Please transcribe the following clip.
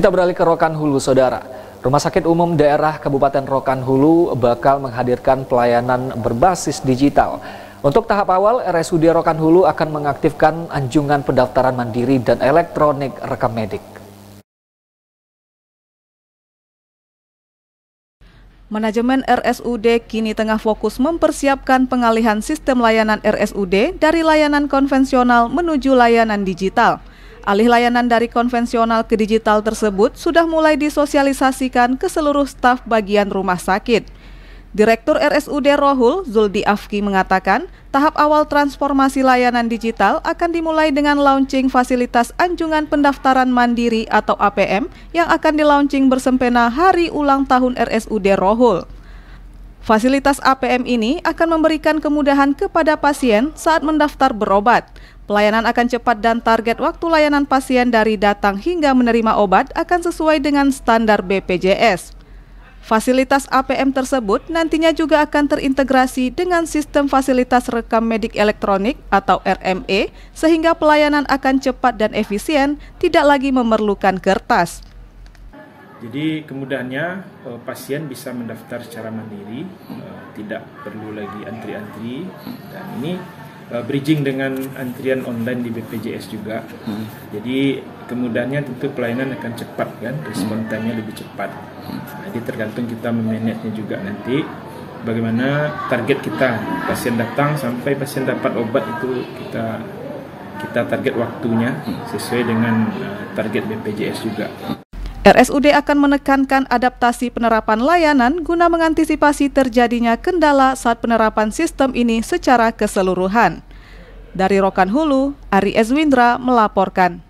Kita beralih ke Rokan Hulu, Saudara. Rumah Sakit Umum Daerah Kabupaten Rokan Hulu bakal menghadirkan pelayanan berbasis digital. Untuk tahap awal, RSUD Rokan Hulu akan mengaktifkan anjungan pendaftaran mandiri dan elektronik rekam medik. Manajemen RSUD kini tengah fokus mempersiapkan pengalihan sistem layanan RSUD dari layanan konvensional menuju layanan digital. Alih layanan dari konvensional ke digital tersebut sudah mulai disosialisasikan ke seluruh staf bagian rumah sakit. Direktur RSUD Rohul Zuldi Afki mengatakan, tahap awal transformasi layanan digital akan dimulai dengan launching fasilitas anjungan pendaftaran mandiri atau APM yang akan dilaunching bersempena hari ulang tahun RSUD Rohul. Fasilitas APM ini akan memberikan kemudahan kepada pasien saat mendaftar berobat. Pelayanan akan cepat dan target waktu layanan pasien dari datang hingga menerima obat akan sesuai dengan standar BPJS. Fasilitas APM tersebut nantinya juga akan terintegrasi dengan sistem fasilitas rekam medik elektronik atau RME sehingga pelayanan akan cepat dan efisien, tidak lagi memerlukan kertas. Jadi kemudahannya eh, pasien bisa mendaftar secara mandiri, eh, tidak perlu lagi antri-antri dan ini eh, bridging dengan antrian online di BPJS juga. Hmm. Jadi kemudahannya tentu pelayanan akan cepat kan, respon hmm. lebih cepat. Jadi hmm. nah, tergantung kita memanage juga nanti bagaimana target kita pasien datang sampai pasien dapat obat itu kita kita target waktunya sesuai dengan target BPJS juga. RSUD akan menekankan adaptasi penerapan layanan guna mengantisipasi terjadinya kendala saat penerapan sistem ini secara keseluruhan. Dari Rokan Hulu, Ari Ezwindra melaporkan.